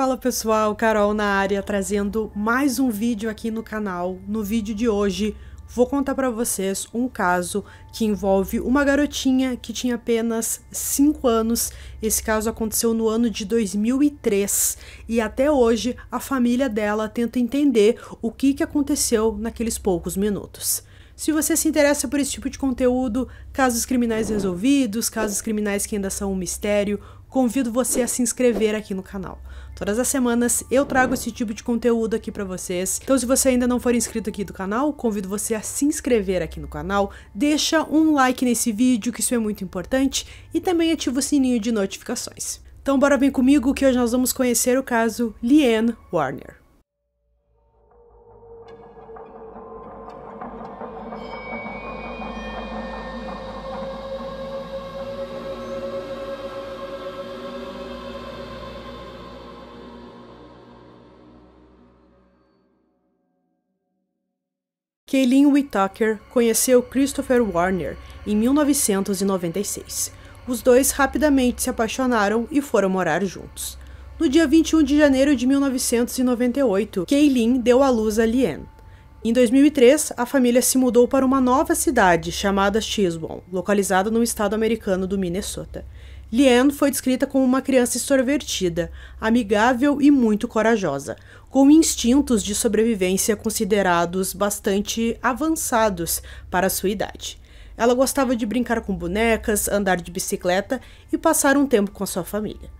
Fala pessoal, Carol na área trazendo mais um vídeo aqui no canal. No vídeo de hoje vou contar para vocês um caso que envolve uma garotinha que tinha apenas 5 anos. Esse caso aconteceu no ano de 2003 e até hoje a família dela tenta entender o que, que aconteceu naqueles poucos minutos. Se você se interessa por esse tipo de conteúdo, casos criminais resolvidos, casos criminais que ainda são um mistério, convido você a se inscrever aqui no canal. Todas as semanas eu trago esse tipo de conteúdo aqui para vocês. Então se você ainda não for inscrito aqui do canal, convido você a se inscrever aqui no canal, deixa um like nesse vídeo, que isso é muito importante, e também ativa o sininho de notificações. Então bora vir comigo que hoje nós vamos conhecer o caso Liane Warner. Kaylin Whittaker conheceu Christopher Warner em 1996. Os dois rapidamente se apaixonaram e foram morar juntos. No dia 21 de janeiro de 1998, Kaylin deu à luz a Lien. Em 2003, a família se mudou para uma nova cidade chamada Chisholm, localizada no estado americano do Minnesota. Lien foi descrita como uma criança extrovertida, amigável e muito corajosa, com instintos de sobrevivência considerados bastante avançados para sua idade. Ela gostava de brincar com bonecas, andar de bicicleta e passar um tempo com sua família.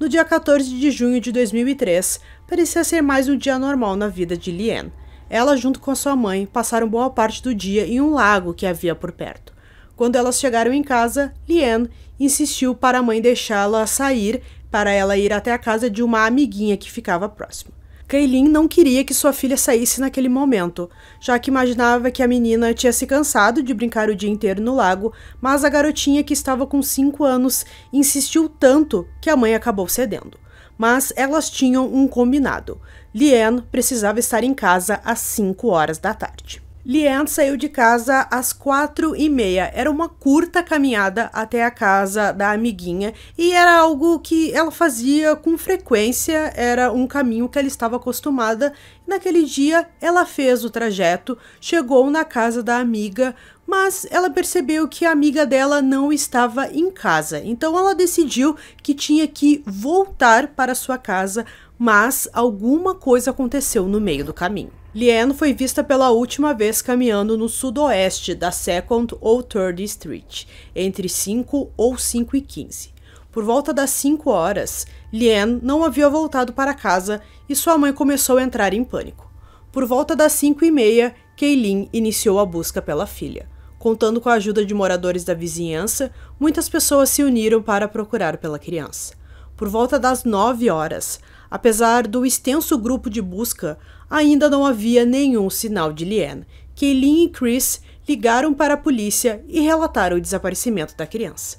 No dia 14 de junho de 2003, parecia ser mais um dia normal na vida de Lien. Ela, junto com sua mãe, passaram boa parte do dia em um lago que havia por perto. Quando elas chegaram em casa, Liane insistiu para a mãe deixá-la sair para ela ir até a casa de uma amiguinha que ficava próxima. Kaylin não queria que sua filha saísse naquele momento, já que imaginava que a menina tinha se cansado de brincar o dia inteiro no lago, mas a garotinha que estava com 5 anos insistiu tanto que a mãe acabou cedendo. Mas elas tinham um combinado. Liane precisava estar em casa às 5 horas da tarde. Liane saiu de casa às quatro e meia. Era uma curta caminhada até a casa da amiguinha e era algo que ela fazia com frequência, era um caminho que ela estava acostumada. Naquele dia, ela fez o trajeto, chegou na casa da amiga, mas ela percebeu que a amiga dela não estava em casa. Então ela decidiu que tinha que voltar para sua casa mas alguma coisa aconteceu no meio do caminho. Lien foi vista pela última vez caminhando no sudoeste da Second ou Third Street, entre 5 ou 5 e 15. Por volta das 5 horas, Lien não havia voltado para casa e sua mãe começou a entrar em pânico. Por volta das 5 e meia, Keilin iniciou a busca pela filha. Contando com a ajuda de moradores da vizinhança, muitas pessoas se uniram para procurar pela criança por volta das 9 horas. Apesar do extenso grupo de busca, ainda não havia nenhum sinal de Lien. Kaylin e Chris ligaram para a polícia e relataram o desaparecimento da criança.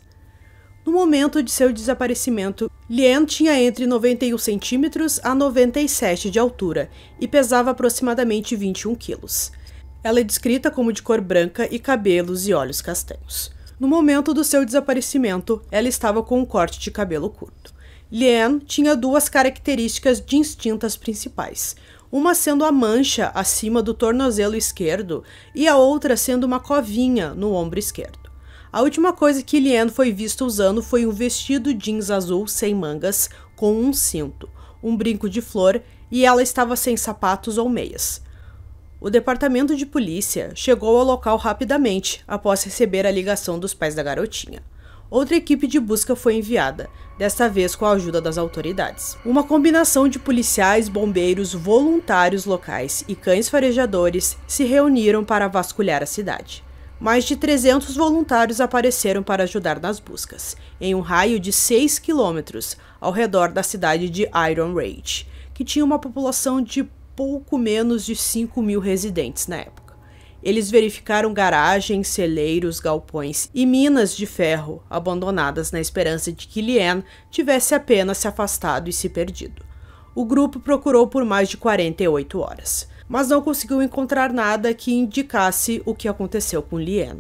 No momento de seu desaparecimento, Lien tinha entre 91 centímetros a 97 de altura e pesava aproximadamente 21 quilos. Ela é descrita como de cor branca e cabelos e olhos castanhos. No momento do seu desaparecimento, ela estava com um corte de cabelo curto. Lien tinha duas características distintas principais, uma sendo a mancha acima do tornozelo esquerdo e a outra sendo uma covinha no ombro esquerdo. A última coisa que Lien foi vista usando foi um vestido jeans azul sem mangas, com um cinto, um brinco de flor e ela estava sem sapatos ou meias. O departamento de polícia chegou ao local rapidamente após receber a ligação dos pais da garotinha. Outra equipe de busca foi enviada, desta vez com a ajuda das autoridades. Uma combinação de policiais, bombeiros, voluntários locais e cães farejadores se reuniram para vasculhar a cidade. Mais de 300 voluntários apareceram para ajudar nas buscas, em um raio de 6 quilômetros ao redor da cidade de Iron Rage, que tinha uma população de pouco menos de 5 mil residentes na época. Eles verificaram garagens, celeiros, galpões e minas de ferro abandonadas na esperança de que Lien tivesse apenas se afastado e se perdido. O grupo procurou por mais de 48 horas, mas não conseguiu encontrar nada que indicasse o que aconteceu com Lien.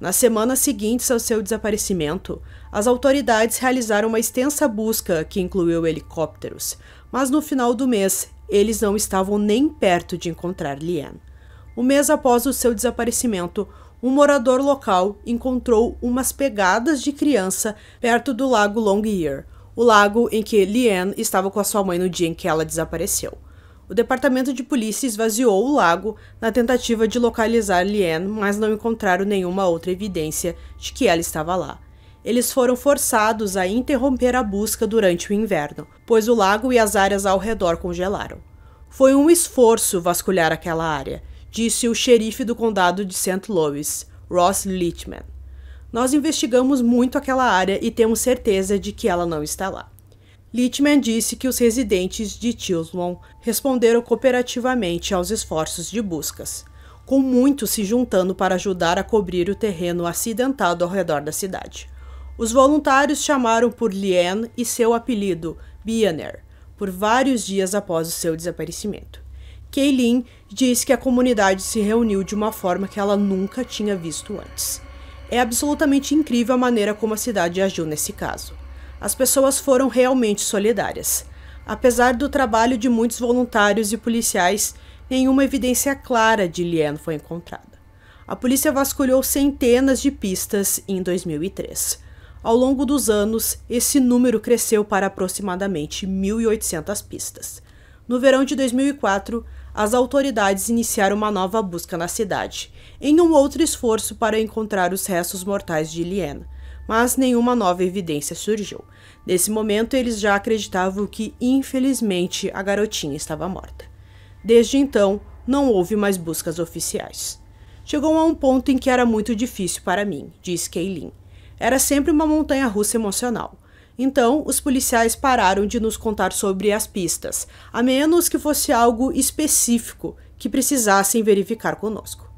Nas semanas seguintes ao seu desaparecimento, as autoridades realizaram uma extensa busca que incluiu helicópteros, mas no final do mês eles não estavam nem perto de encontrar Lien. Um mês após o seu desaparecimento, um morador local encontrou umas pegadas de criança perto do lago Longyear, o lago em que Liane estava com a sua mãe no dia em que ela desapareceu. O departamento de polícia esvaziou o lago na tentativa de localizar Liane, mas não encontraram nenhuma outra evidência de que ela estava lá. Eles foram forçados a interromper a busca durante o inverno, pois o lago e as áreas ao redor congelaram. Foi um esforço vasculhar aquela área, disse o xerife do condado de St. Louis, Ross Littman. Nós investigamos muito aquela área e temos certeza de que ela não está lá. Littman disse que os residentes de Tilslon responderam cooperativamente aos esforços de buscas, com muitos se juntando para ajudar a cobrir o terreno acidentado ao redor da cidade. Os voluntários chamaram por Lien e seu apelido, Bianer, por vários dias após o seu desaparecimento. Kaylin diz que a comunidade se reuniu de uma forma que ela nunca tinha visto antes. É absolutamente incrível a maneira como a cidade agiu nesse caso. As pessoas foram realmente solidárias. Apesar do trabalho de muitos voluntários e policiais, nenhuma evidência clara de Lien foi encontrada. A polícia vasculhou centenas de pistas em 2003. Ao longo dos anos, esse número cresceu para aproximadamente 1.800 pistas. No verão de 2004, as autoridades iniciaram uma nova busca na cidade, em um outro esforço para encontrar os restos mortais de Liena, mas nenhuma nova evidência surgiu. Nesse momento, eles já acreditavam que, infelizmente, a garotinha estava morta. Desde então, não houve mais buscas oficiais. Chegou a um ponto em que era muito difícil para mim, diz Kaylin. Era sempre uma montanha russa emocional. Então, os policiais pararam de nos contar sobre as pistas, a menos que fosse algo específico que precisassem verificar conosco.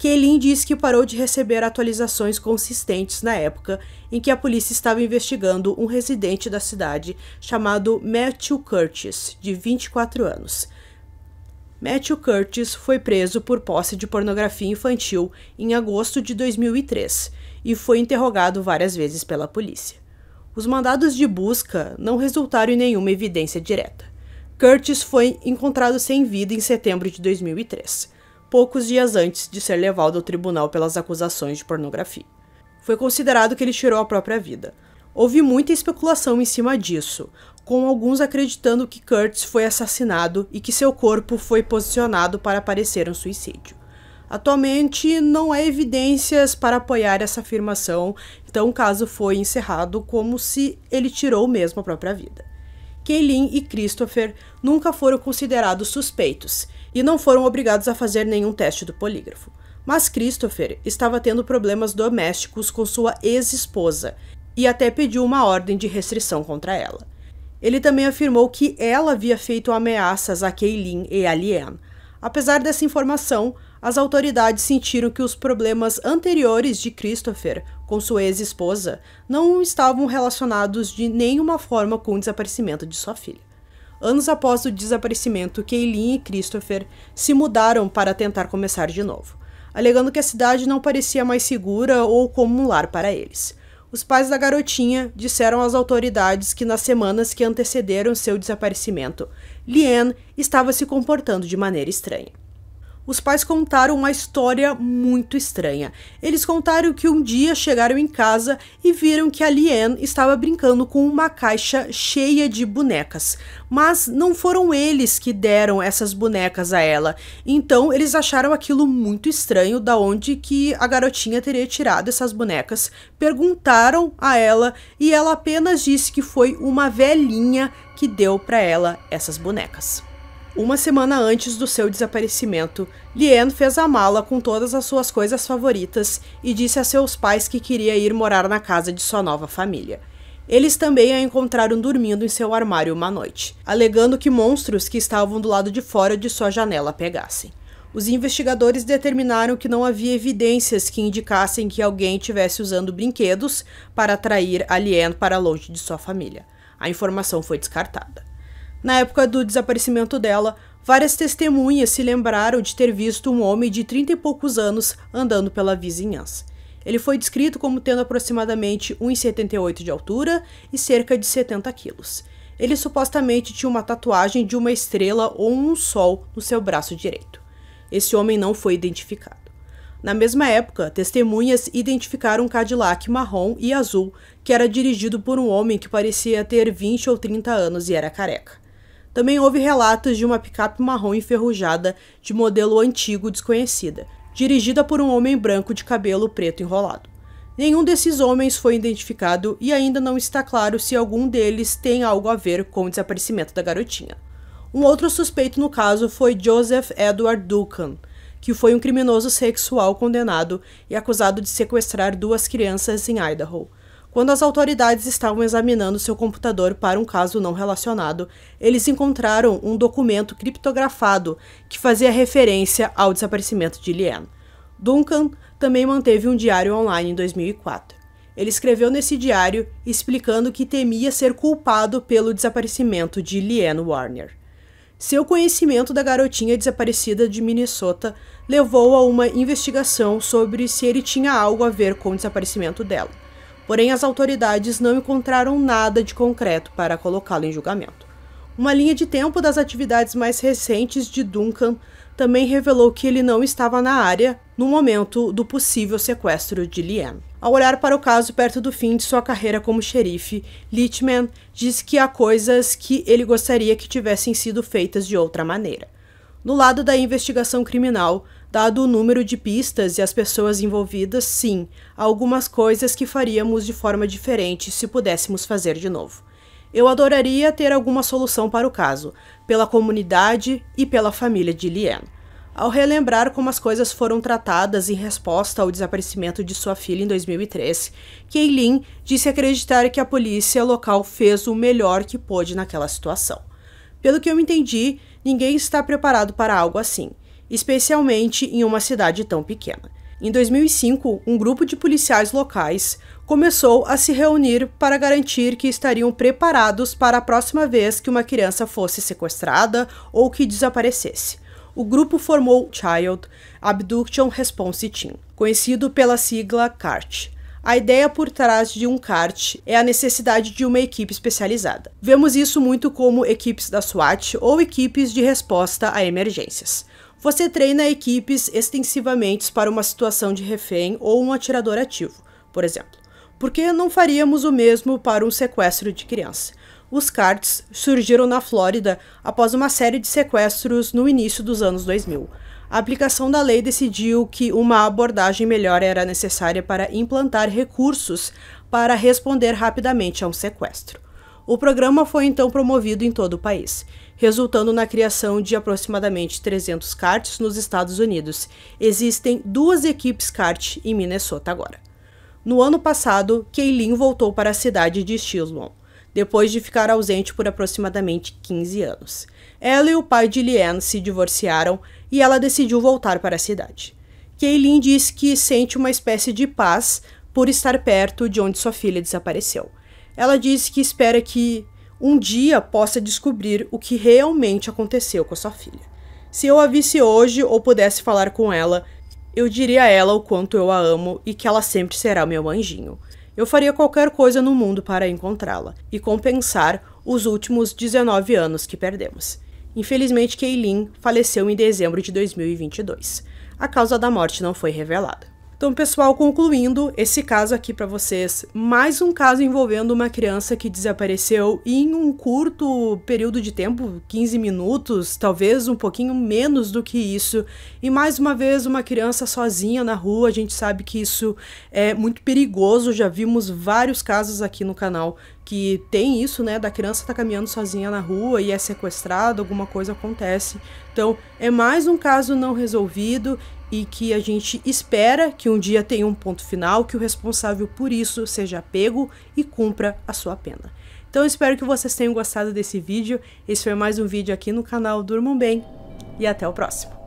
Kaylin disse que parou de receber atualizações consistentes na época em que a polícia estava investigando um residente da cidade chamado Matthew Curtis, de 24 anos. Matthew Curtis foi preso por posse de pornografia infantil em agosto de 2003 e foi interrogado várias vezes pela polícia. Os mandados de busca não resultaram em nenhuma evidência direta. Curtis foi encontrado sem vida em setembro de 2003, poucos dias antes de ser levado ao tribunal pelas acusações de pornografia. Foi considerado que ele tirou a própria vida. Houve muita especulação em cima disso, com alguns acreditando que Curtis foi assassinado e que seu corpo foi posicionado para parecer um suicídio. Atualmente não há evidências para apoiar essa afirmação, então o caso foi encerrado como se ele tirou mesmo a própria vida. Kaylin e Christopher nunca foram considerados suspeitos e não foram obrigados a fazer nenhum teste do polígrafo. Mas Christopher estava tendo problemas domésticos com sua ex-esposa e até pediu uma ordem de restrição contra ela. Ele também afirmou que ela havia feito ameaças a Kaylin e a Liane, Apesar dessa informação, as autoridades sentiram que os problemas anteriores de Christopher com sua ex-esposa não estavam relacionados de nenhuma forma com o desaparecimento de sua filha. Anos após o desaparecimento, Kaylin e Christopher se mudaram para tentar começar de novo, alegando que a cidade não parecia mais segura ou como um lar para eles. Os pais da garotinha disseram às autoridades que nas semanas que antecederam seu desaparecimento, Lien estava se comportando de maneira estranha os pais contaram uma história muito estranha. Eles contaram que um dia chegaram em casa e viram que a Liane estava brincando com uma caixa cheia de bonecas. Mas não foram eles que deram essas bonecas a ela. Então eles acharam aquilo muito estranho da onde que a garotinha teria tirado essas bonecas. Perguntaram a ela e ela apenas disse que foi uma velhinha que deu para ela essas bonecas. Uma semana antes do seu desaparecimento, Lien fez a mala com todas as suas coisas favoritas e disse a seus pais que queria ir morar na casa de sua nova família. Eles também a encontraram dormindo em seu armário uma noite, alegando que monstros que estavam do lado de fora de sua janela pegassem. Os investigadores determinaram que não havia evidências que indicassem que alguém estivesse usando brinquedos para atrair Lien para longe de sua família. A informação foi descartada. Na época do desaparecimento dela, várias testemunhas se lembraram de ter visto um homem de 30 e poucos anos andando pela vizinhança. Ele foi descrito como tendo aproximadamente 1,78 de altura e cerca de 70 quilos. Ele supostamente tinha uma tatuagem de uma estrela ou um sol no seu braço direito. Esse homem não foi identificado. Na mesma época, testemunhas identificaram um Cadillac marrom e azul que era dirigido por um homem que parecia ter 20 ou 30 anos e era careca. Também houve relatos de uma picape marrom enferrujada de modelo antigo desconhecida, dirigida por um homem branco de cabelo preto enrolado. Nenhum desses homens foi identificado e ainda não está claro se algum deles tem algo a ver com o desaparecimento da garotinha. Um outro suspeito no caso foi Joseph Edward Duncan, que foi um criminoso sexual condenado e acusado de sequestrar duas crianças em Idaho. Quando as autoridades estavam examinando seu computador para um caso não relacionado, eles encontraram um documento criptografado que fazia referência ao desaparecimento de Liane. Duncan também manteve um diário online em 2004. Ele escreveu nesse diário explicando que temia ser culpado pelo desaparecimento de Liane Warner. Seu conhecimento da garotinha desaparecida de Minnesota levou a uma investigação sobre se ele tinha algo a ver com o desaparecimento dela porém as autoridades não encontraram nada de concreto para colocá-lo em julgamento. Uma linha de tempo das atividades mais recentes de Duncan também revelou que ele não estava na área no momento do possível sequestro de Liam. Ao olhar para o caso perto do fim de sua carreira como xerife, Litman diz que há coisas que ele gostaria que tivessem sido feitas de outra maneira. No lado da investigação criminal, dado o número de pistas e as pessoas envolvidas, sim, há algumas coisas que faríamos de forma diferente se pudéssemos fazer de novo. Eu adoraria ter alguma solução para o caso, pela comunidade e pela família de Liane. Ao relembrar como as coisas foram tratadas em resposta ao desaparecimento de sua filha em 2003, Keilin disse acreditar que a polícia local fez o melhor que pôde naquela situação. Pelo que eu entendi, ninguém está preparado para algo assim, especialmente em uma cidade tão pequena. Em 2005, um grupo de policiais locais começou a se reunir para garantir que estariam preparados para a próxima vez que uma criança fosse sequestrada ou que desaparecesse. O grupo formou Child Abduction Response Team, conhecido pela sigla CART. A ideia por trás de um kart é a necessidade de uma equipe especializada. Vemos isso muito como equipes da SWAT ou equipes de resposta a emergências. Você treina equipes extensivamente para uma situação de refém ou um atirador ativo, por exemplo. Por que não faríamos o mesmo para um sequestro de criança? Os karts surgiram na Flórida após uma série de sequestros no início dos anos 2000 a aplicação da lei decidiu que uma abordagem melhor era necessária para implantar recursos para responder rapidamente a um sequestro. O programa foi então promovido em todo o país, resultando na criação de aproximadamente 300 karts nos Estados Unidos. Existem duas equipes kart em Minnesota agora. No ano passado, Keilin voltou para a cidade de Chilwan depois de ficar ausente por aproximadamente 15 anos. Ela e o pai de Liane se divorciaram e ela decidiu voltar para a cidade. Kaylin diz que sente uma espécie de paz por estar perto de onde sua filha desapareceu. Ela diz que espera que um dia possa descobrir o que realmente aconteceu com a sua filha. Se eu a visse hoje ou pudesse falar com ela, eu diria a ela o quanto eu a amo e que ela sempre será meu anjinho. Eu faria qualquer coisa no mundo para encontrá-la e compensar os últimos 19 anos que perdemos. Infelizmente, Keilin faleceu em dezembro de 2022. A causa da morte não foi revelada. Então, pessoal, concluindo esse caso aqui para vocês, mais um caso envolvendo uma criança que desapareceu em um curto período de tempo, 15 minutos, talvez um pouquinho menos do que isso. E mais uma vez uma criança sozinha na rua, a gente sabe que isso é muito perigoso, já vimos vários casos aqui no canal que tem isso, né, da criança tá caminhando sozinha na rua e é sequestrada, alguma coisa acontece. Então, é mais um caso não resolvido e que a gente espera que um dia tenha um ponto final, que o responsável por isso seja pego e cumpra a sua pena. Então, espero que vocês tenham gostado desse vídeo. Esse foi mais um vídeo aqui no canal Durmam Bem e até o próximo.